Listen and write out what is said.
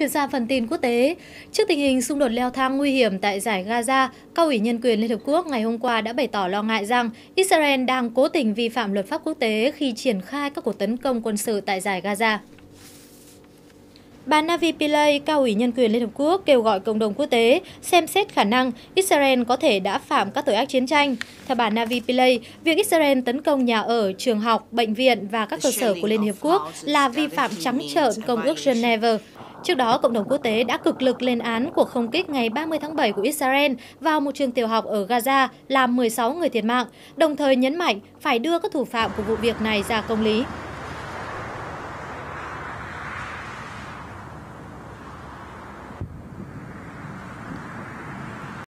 Chuyển sang phần tin quốc tế, trước tình hình xung đột leo thang nguy hiểm tại giải Gaza, Cao ủy Nhân quyền Liên Hợp Quốc ngày hôm qua đã bày tỏ lo ngại rằng Israel đang cố tình vi phạm luật pháp quốc tế khi triển khai các cuộc tấn công quân sự tại giải Gaza. Bà Navi Pillay, cao ủy nhân quyền Liên Hợp Quốc, kêu gọi cộng đồng quốc tế xem xét khả năng Israel có thể đã phạm các tội ác chiến tranh. Theo bà Navi Pillay, việc Israel tấn công nhà ở, trường học, bệnh viện và các cơ sở của Liên Hiệp Quốc là vi phạm trắng trợn Công ước Geneva Trước đó, cộng đồng quốc tế đã cực lực lên án cuộc không kích ngày 30 tháng 7 của Israel vào một trường tiểu học ở Gaza làm 16 người thiệt mạng, đồng thời nhấn mạnh phải đưa các thủ phạm của vụ việc này ra công lý.